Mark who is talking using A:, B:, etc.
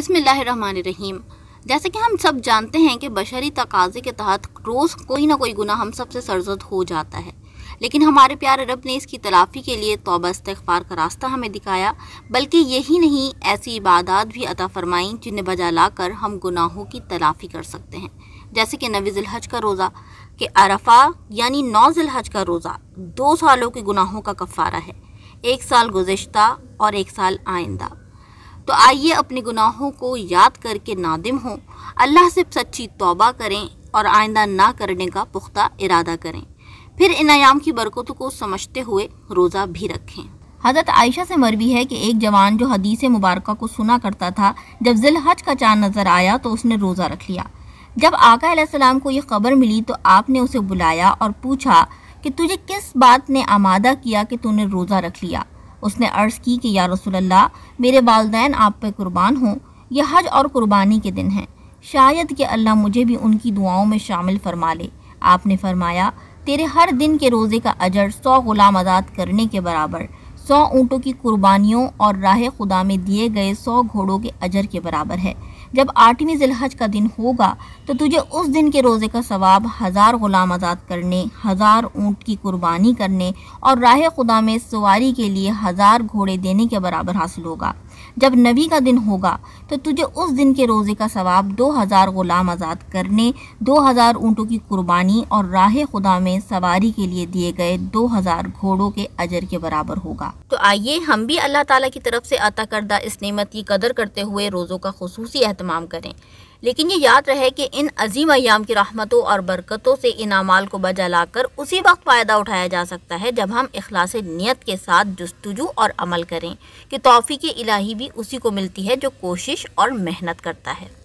A: बिसमीम जैसे कि हम सब जानते हैं कि बशरी तकाजे के तहत रोज़ कोई ना कोई गुना हम सब से सरजद हो जाता है लेकिन हमारे प्यारे रब ने इसकी तलाफ़ी के लिए तोबा इस्तार का रास्ता हमें दिखाया बल्कि यही नहीं ऐसी इबादत भी अता फरमाईं जिन्हें बजा लाकर हम गुनाहों की तलाफ़ी कर सकते हैं जैसे कि नवी जिलहज का रोज़ा कि अरफा यानी नौ जिलहज का रोज़ा दो सालों के गुनाहों का कफ़ारा है एक साल गुज्त और एक साल आइंदा तो आइए अपने गुनाहों को याद करके नादिम हों अल्लाह से सच्ची तौबा करें और आइंदा ना करने का पुख्ता इरादा करें फिर इन आयाम की बरकतों को समझते हुए रोज़ा भी रखें हज़रत आयशा से मरवी है कि एक जवान जो हदीस मुबारक को सुना करता था जब जिल हज का चांद नज़र आया तो उसने रोज़ा रख लिया जब आका को यह खबर मिली तो आपने उसे बुलाया और पूछा कि तुझे किस बात ने आमादा किया कि तूने रोज़ा रख लिया उसने अर्ज़ की कि या रसोल्ला मेरे वालदेन आप पे कुर्बान हों यह हज और कुर्बानी के दिन हैं शायद कि अल्लाह मुझे भी उनकी दुआओं में शामिल फरमा ले आपने फरमाया तेरे हर दिन के रोज़े का अजर सौ ग़ुलाम आज़ाद करने के बराबर सौ ऊँटों की कुर्बानियों और राह खुदा में दिए गए सौ घोड़ों के अजर के बराबर है जब आठवीं जिलहज का दिन होगा तो तुझे उस दिन के रोज़े का सवाब हज़ार ग़ुलाम आज़ाद करने हज़ार ऊँट की कुर्बानी करने और राह खुदा में सवारी के लिए हज़ार घोड़े देने के बराबर हासिल होगा जब नबी का दिन होगा तो तुझे उस दिन के रोज़े का सवाब दो हज़ार ग़ुलाम आज़ाद करने दो हज़ार ऊँटों की कुर्बानी और राह खुदा में सवारी के लिए दिए गए दो हज़ार घोड़ों के अजर के बराबर होगा तो आइए हम भी अल्लाह ताला की तरफ से अता करदा इस नेमत की कदर करते हुए रोज़ों का खसूसी अहतमाम करें लेकिन ये याद रहे कि इन अजीम अयाम की रहमतों और बरकतों से इन अमाल को बजा लाकर उसी वक्त फ़ायदा उठाया जा सकता है जब हम अखलास नीयत के साथ जस्तजू और अमल करें कि तोफ़ी के इलाही भी उसी को मिलती है जो कोशिश और मेहनत करता है